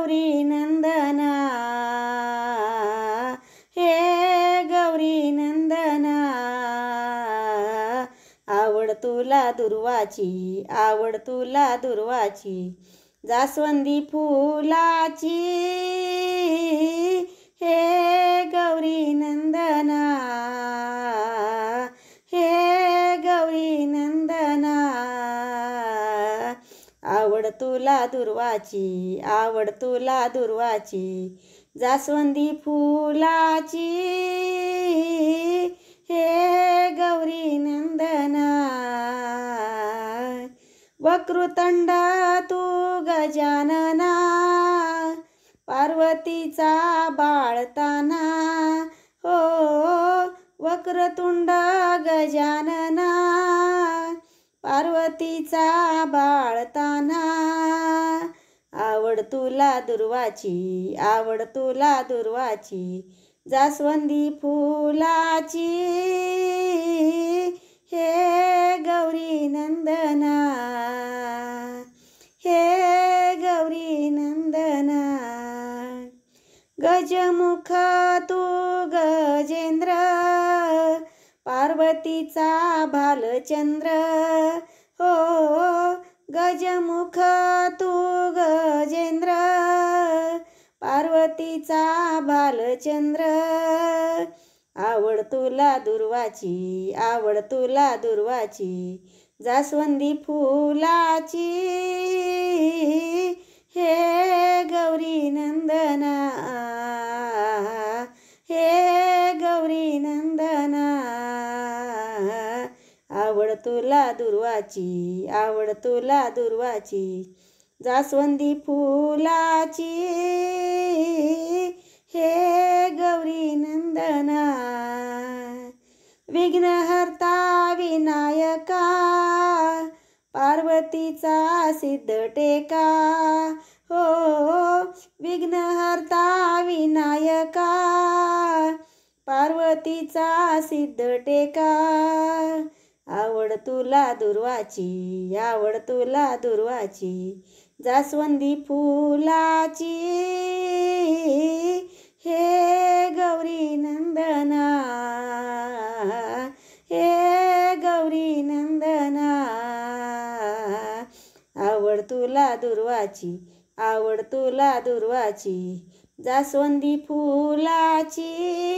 गौरी नंदना हे गौरी नंदना आवड तुला दुर्वाची आवड तुला दुर्वाची जास्वंदी फुलाची तुला दुर्वाची आवड तुला दुर्वाची जास्वंदी फुलाची हे गौरी नंदना वक्रुतंड तू गजानना पार्वतीचा बाळताना हो वक्रतुंड गजानना बाळ बाळताना आवड तुला दुर्वाची आवड तुला दुर्वाची जास्वंदी फुलाची हे गौरी नंदना हे गौरी नंदना गजमुख तू गजेंद्र पार्वतीचा भालचंद्र ओ गजमुख तू गजेंद्र पार्वतीचा भालचंद्र आवड तुला दुर्वाची आवड तुला दुर्वाची जास्वंदी फुलाची हे गौरी नंदना आवड तुला दुर्वाची आवड तुला दुर्वाची जास्वंदी फुलाची हे गौरी नंदना विघ्नहर्ता विनायका पार्वतीचा सिद्ध टेका हो विघ्नहर्ता विनायका पार्वतीचा सिद्ध टेका आवड तुला दुर्वाची आवड तुला दुर्वाची जास्वंदी फुलाची हे गौरी नंदना हे गौरी नंदना आवड तुला दुर्वाची आवड तुला दुर्वाची जास्वंदी फुलाची